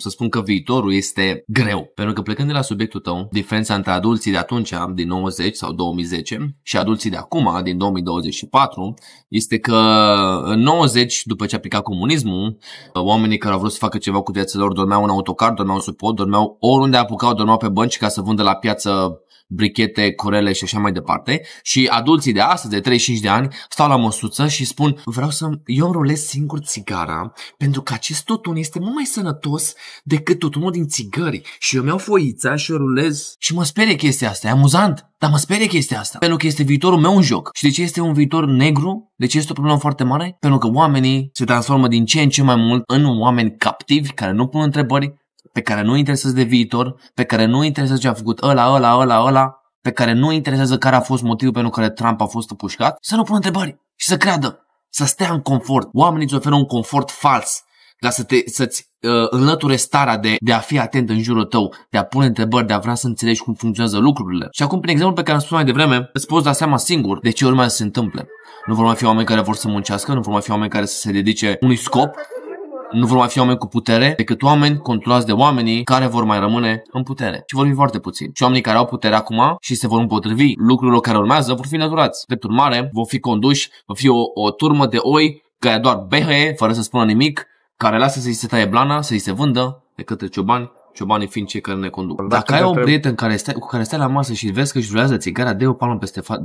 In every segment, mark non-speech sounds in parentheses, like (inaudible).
să spun că viitorul este greu. Pentru că plecând de la subiectul tău, diferența între adulții de atunci, din 90 sau 2010, și adulții de acum, din 2024, este că în 90, după ce a picat comunismul, oamenii care au vrut să facă ceva cu viața lor dormeau în autocar, dormeau sub pod, dormeau oriunde apucau, dormeau pe bănci ca să vândă la piață brichete, curele și așa mai departe. Și adulții de astăzi, de 35 de ani, stau la măsuță și spun vreau să eu îmi rulez singur țigara pentru că acest tutun este mult mai sănătos decât tutunul din țigări. Și eu mi-au foița și o rulez și mă sperie chestia asta, e amuzant. Dar mă sperie chestia asta, pentru că este viitorul meu în joc. Și de ce este un viitor negru? De ce este o problemă foarte mare? Pentru că oamenii se transformă din ce în ce mai mult în oameni captivi care nu pun întrebări, pe care nu interesează de viitor, pe care nu interesează ce a făcut ăla, ăla, ăla, ăla, pe care nu interesează care a fost motivul pentru care Trump a fost pușcat, să nu pună întrebări și să creadă, să stea în confort. Oamenii îți oferă un confort fals ca să te, să-ți uh, înlăture starea de, de a fi atent în jurul tău, de a pune întrebări, de a vrea să înțelegi cum funcționează lucrurile. Și acum, prin exemplu pe care am spus mai devreme, îți poți da seama singur de ce urmează să se întâmple. Nu vor mai fi oameni care vor să muncească, nu vor mai fi oameni care să se dedice unui scop, nu vor mai fi oameni cu putere decât oameni controlați de oamenii care vor mai rămâne în putere. Și vor fi foarte puțini. Și oamenii care au putere acum și se vor împotrivi lucrurilor care urmează vor fi naturați. Drept urmare, vor fi conduși, va fi o, o turmă de oi care doar behe, fără să spună nimic, care lasă să-i se taie blana, să-i se vândă de către ciobani ciobanii fiind cei care ne conduc. Dacă, Dacă ai un prieten care stai, cu care stai la masă și vezi că își rulează țigara, dă o palmă peste față,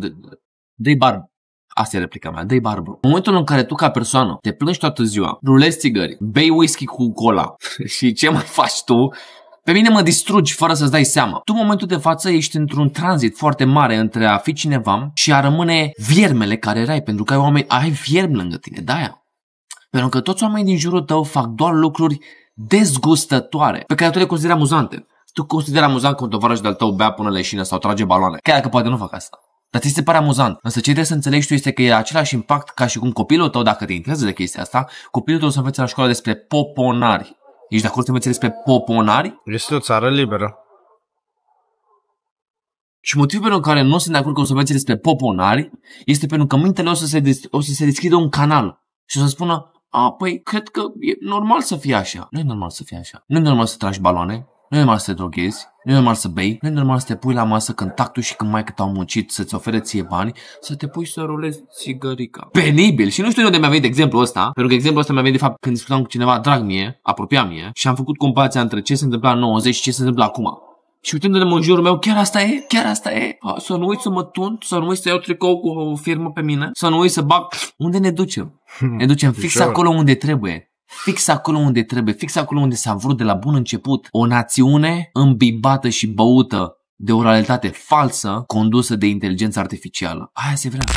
dă-i bar, Asta e replica mea, dă barbă. În momentul în care tu ca persoană te plângi toată ziua, rulezi țigări, bei whisky cu cola (laughs) și ce mai faci tu, pe mine mă distrugi fără să-ți dai seama. Tu în momentul de față ești într-un tranzit foarte mare între a fi cineva și a rămâne viermele care erai, pentru că ai oameni, ai viermi lângă tine, de aia. Pentru că toți oamenii din jurul tău fac doar lucruri dezgustătoare, pe care tu le consideri amuzante. Tu consideri amuzant când un tovarăș de-al tău bea până leșină sau trage baloane. Chiar dacă poate nu fac asta. Dar ți se pare amuzant. Însă ce trebuie să înțelegi tu este că e același impact ca și cum copilul tău, dacă te interesează de chestia asta, copilul tău să învețe la școală despre poponari. Ești de acord să despre poponari? Este o țară liberă. Și motivul pentru care nu sunt de acord că o să învețe despre poponari este pentru că mintele o să se, des- o să se deschidă un canal și o să spună, a, păi, cred că e normal să fie așa. Nu e normal să fie așa. Nu e normal să tragi baloane, nu e normal să te droghezi, nu e normal să bei, nu e normal să te pui la masă când tactul și când mai că au muncit să-ți ofere ție bani, să te pui să rulezi țigărica. Penibil! Și nu știu de unde mi-a venit exemplu ăsta, pentru că exemplu ăsta mi-a venit de fapt când discutam cu cineva drag mie, apropiat mie, și am făcut comparația între ce se întâmpla în 90 și ce se întâmplă acum. Și uitându-mă în jurul meu, chiar asta e? Chiar asta e? Să nu uiți să mă tund, să nu uiți să iau tricou cu o firmă pe mine, să nu uiți să bag. Unde ne ducem? Hmm, ne ducem fix acolo unde trebuie fix acolo unde trebuie, fix acolo unde s-a vrut de la bun început o națiune îmbibată și băută de o realitate falsă condusă de inteligență artificială. Aia se vrea.